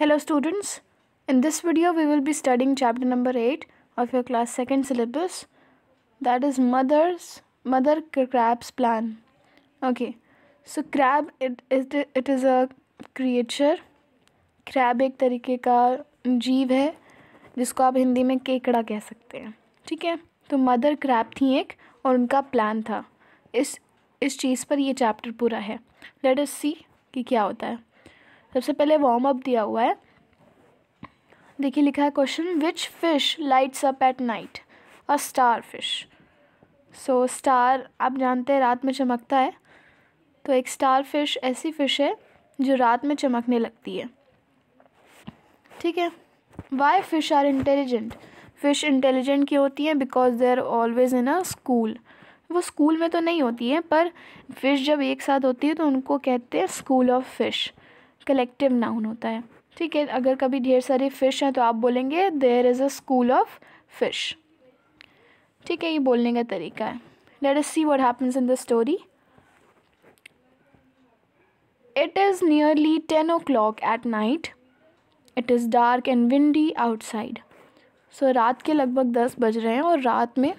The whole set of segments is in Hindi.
Hello students, in this video we will be studying chapter number 8 of your class 2nd syllabus that is mother's mother crab's plan. Okay, so crab it, it, it is a creature, crab एक तरीके का जीव है जिसको आप हिंदी में केकड़ा कह सकते हैं ठीक है तो मदर क्रैब थी एक और उनका प्लान था इस इस चीज़ पर ये चैप्टर पूरा है लेट अस सी कि क्या होता है सबसे पहले वार्म अप दिया हुआ है देखिए लिखा है question which fish lights up at night a starfish so star आप जानते हैं रात में चमकता है तो एक स्टार फिश ऐसी फिश है जो रात में चमकने लगती है ठीक है why fish are intelligent fish intelligent की होती हैं because they are always in a school वो स्कूल में तो नहीं होती है पर फ़िश जब एक साथ होती है तो उनको कहते हैं school of fish collective noun होता है ठीक है अगर कभी ढेर सारी फ़िश हैं तो आप बोलेंगे there is a school of fish ठीक है ये बोलने का तरीका है let us see what happens in the story it is nearly ten o'clock at night it is dark and windy outside so रात के लगभग दस बज रहे हैं और रात में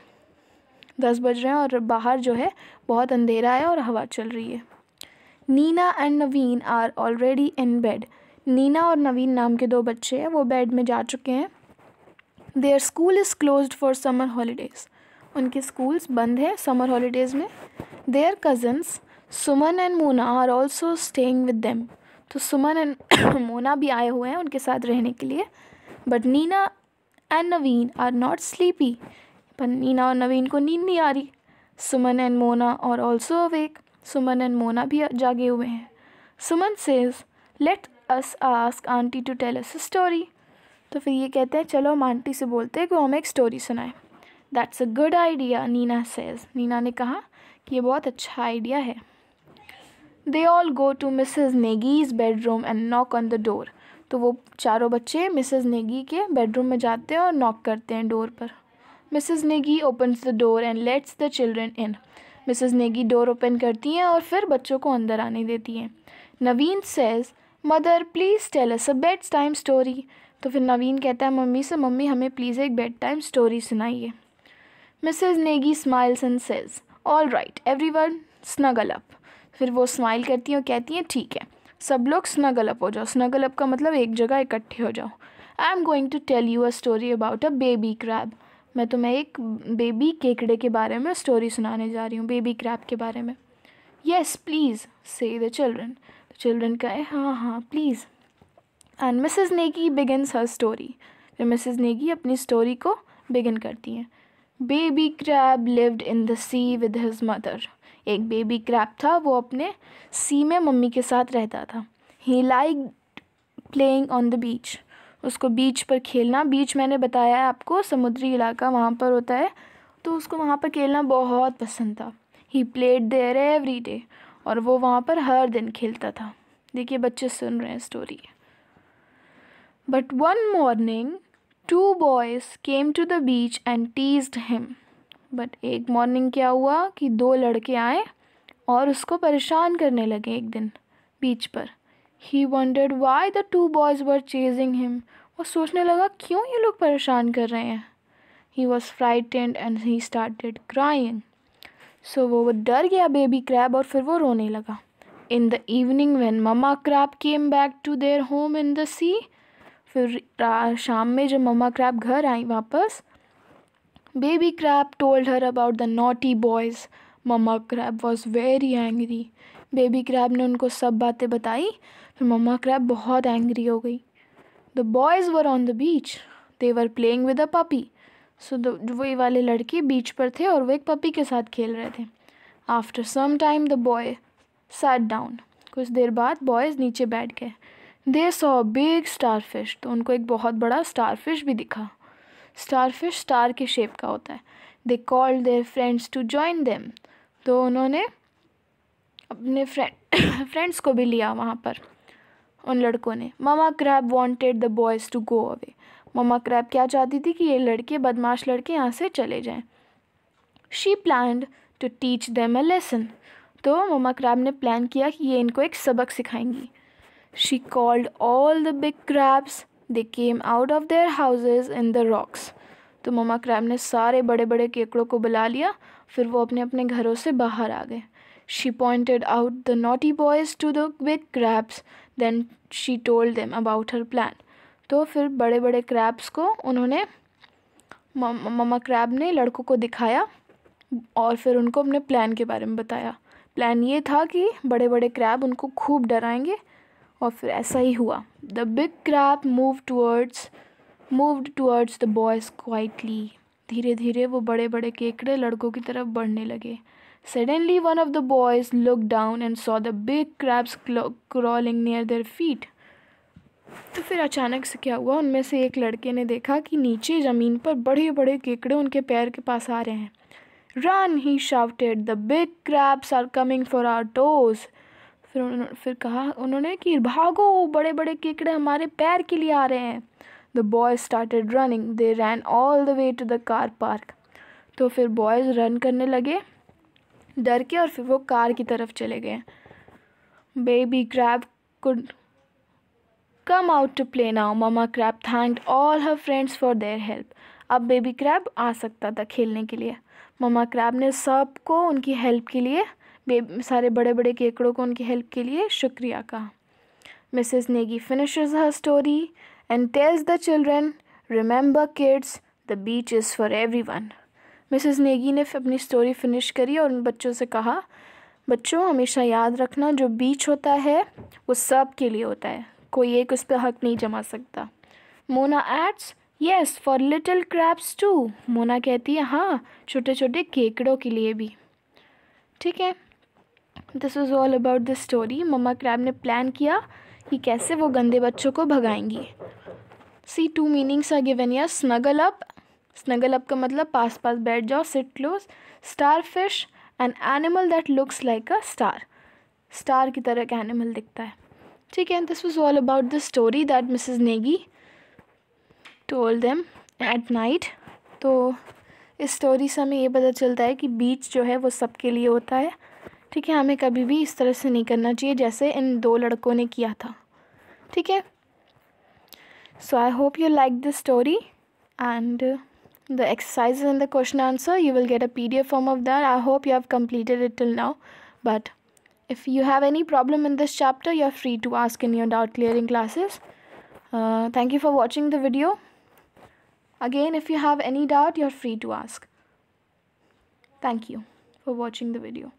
दस बज रहे हैं और बाहर जो है बहुत अंधेरा है और हवा चल रही है Nina and Naveen are already in bed Nina और नवीन नाम के दो बच्चे हैं वो बेड में जा चुके हैं their school is closed for summer holidays उनके स्कूल्स बंद हैं समर हॉलीडेज़ में their cousins Suman and Mona are also staying with them तो सुमन एंड मोना भी आए हुए हैं उनके साथ रहने के लिए but Nina and Naveen are not sleepy पर नीना और नवीन को नींद नहीं आ रही सुमन and Mona are also awake Suman and Mona भी जागे हुए हैं Suman says let us ask aunty to tell us story तो फिर ये कहते हैं चलो हम आंटी से बोलते हैं कि हमें एक स्टोरी सुनाए that's a good idea Nina says Nina ने कहा कि ये बहुत अच्छा आइडिया है they all go to Mrs Negi's bedroom and knock on the door तो वो चारों बच्चे मिसेज नेगी के बेडरूम में जाते हैं और नॉक करते हैं डोर पर Mrs Negi opens the door and lets the children in Mrs Negi door open करती हैं और फिर बच्चों को अंदर आने देती हैं Naveen says mother please tell us a bedtime story तो फिर नवीन कहता है मम्मी से मम्मी हमें प्लीज़ एक बेड टाइम स्टोरी सुनाइए Mrs Negi smiles and says all right everyone snuggle up फिर वो स्माइल करती हैं और कहती हैं ठीक है सब लोग स्नगल अप हो जाओ स्नगल अप का मतलब एक जगह इकट्ठे हो जाओ I am going to tell you a story about a baby crab मैं तुम्हें एक बेबी केकड़े के बारे में स्टोरी सुनाने जा रही हूँ बेबी क्रैप के बारे में yes please said the children children कहे हाँ हाँ please and Mrs Negi begins her story फिर मिसेस नेगी अपनी स्टोरी को बिगिन करती हैं baby crab lived in the sea with his mother एक बेबी क्रैब था वो अपने सी में मम्मी के साथ रहता था he likes playing on the beach उसको बीच पर खेलना बीच मैंने बताया है आपको समुद्री इलाका वहाँ पर होता है तो उसको वहाँ पर खेलना बहुत पसंद था he played there every day और वो वहाँ पर हर दिन खेलता था देखिए बच्चे सुन रहे हैं story but one morning two boys came to the beach and teased him but एक मॉर्निंग क्या हुआ कि दो लड़के आए और उसको परेशान करने लगे एक दिन बीच पर he wondered why the two boys were chasing him वो सोचने लगा क्यों ये लोग परेशान कर रहे हैं he was frightened and he started crying so वो डर गया बेबी क्रैब और फिर वो रोने लगा in the evening when mama crab came back to their home in the sea फिर शाम में जब ममा क्रैब घर आई वापस baby crab told her about the naughty boys mama crab was very angry baby crab ने उनको सब बातें बताई फिर मम्मा क्रैब बहुत एंग्री हो गई the boys were on the beach they were playing with a puppy so वही वाले लड़के बीच पर थे और वो एक पपी के साथ खेल रहे थे after some time the boy sat down कुछ देर बाद बॉयज़ नीचे बैठ गए they saw big starfish तो उनको एक बहुत बड़ा स्टार फिश भी दिखा स्टार फिश स्टार के शेप का होता है they call their friends to join them तो उन्होंने अपने फ्रेंड फ्रेंड्स को भी लिया वहाँ पर उन लड़कों ने mama crab wanted the boys to go away mama crab क्या चाहती थी कि ये लड़के बदमाश लड़के यहाँ से चले जाएं she plan to teach them a lesson तो ममा क्रैब ने प्लान किया कि ये इनको एक सबक सिखाएंगी she called all the big crabs they came out of their houses in the rocks तो ममा क्रैब ने सारे बड़े बड़े केकड़ों को बुला लिया फिर वो अपने अपने घरों से बाहर आ गए She pointed out the naughty boys to the big crabs. Then she told them about her plan. तो फिर बड़े बड़े क्रैब्स को उन्होंने ममा क्रैब ने लड़कों को दिखाया और फिर उनको अपने प्लान के बारे में बताया प्लान ये था कि बड़े बड़े क्रैब उनको खूब डराएंगे और फिर ऐसा ही हुआ the big crab move towards moved towards the boys quietly धीरे धीरे वो बड़े बड़े केकड़े लड़कों की तरफ बढ़ने लगे Suddenly, one of the boys looked down and saw the big crabs crawling near their feet. तो फिर अचानक से क्या हुआ उनमें से एक लड़के ने देखा कि नीचे ज़मीन पर बड़े बड़े केकड़े उनके पैर के पास आ रहे हैं run he shouted the big crabs are coming for our toes फिर उन्होंने फिर कहा उन्होंने कि भागो बड़े बड़े केकड़े हमारे पैर के लिए आ रहे हैं the boys started running they ran all the way to the car park तो फिर बॉयज़ रन करने लगे डर के और फिर वो कार की तरफ चले गए baby crab could come out to play now mama crab thank all her friends for their help अब बेबी क्रैब आ सकता था खेलने के लिए ममा क्रैब ने सबको उनकी हेल्प के लिए सारे बड़े बड़े केकड़ों को उनकी हेल्प के लिए शुक्रिया कहा Mrs Negi finishes her story and tells the children remember kids the beach is for every one Mrs Negi ने अपनी स्टोरी फिनिश करी और उन बच्चों से कहा बच्चों हमेशा याद रखना जो बीच होता है वो सब के लिए होता है कोई एक उस पर हक नहीं जमा सकता Mona adds yes for little crabs too Mona कहती है हाँ छोटे छोटे केकड़ों के लिए भी ठीक है this was all about this story mama crab ने प्लान किया कि कैसे वो गंदे बच्चों को भगाएंगी see two meanings are given here snuggle up snuggle up का मतलब पास पास बैठ जाओ sit close starfish an animal that looks like a star star की तरह का एनिमल दिखता है ठीक है this was all about the story that Mrs Negi told them at night तो इस स्टोरी से हमें ये पता चलता है कि बीच जो है वो सबके लिए होता है ठीक है हमें कभी भी इस तरह से नहीं करना चाहिए जैसे इन दो लड़कों ने किया था ठीक है so I hope you like this story and the exercises and the question answer you will get a pdf form of that i hope you have completed it till now but if you have any problem in this chapter you are free to ask in your doubt clearing classes uh, thank you for watching the video again if you have any doubt you are free to ask thank you for watching the video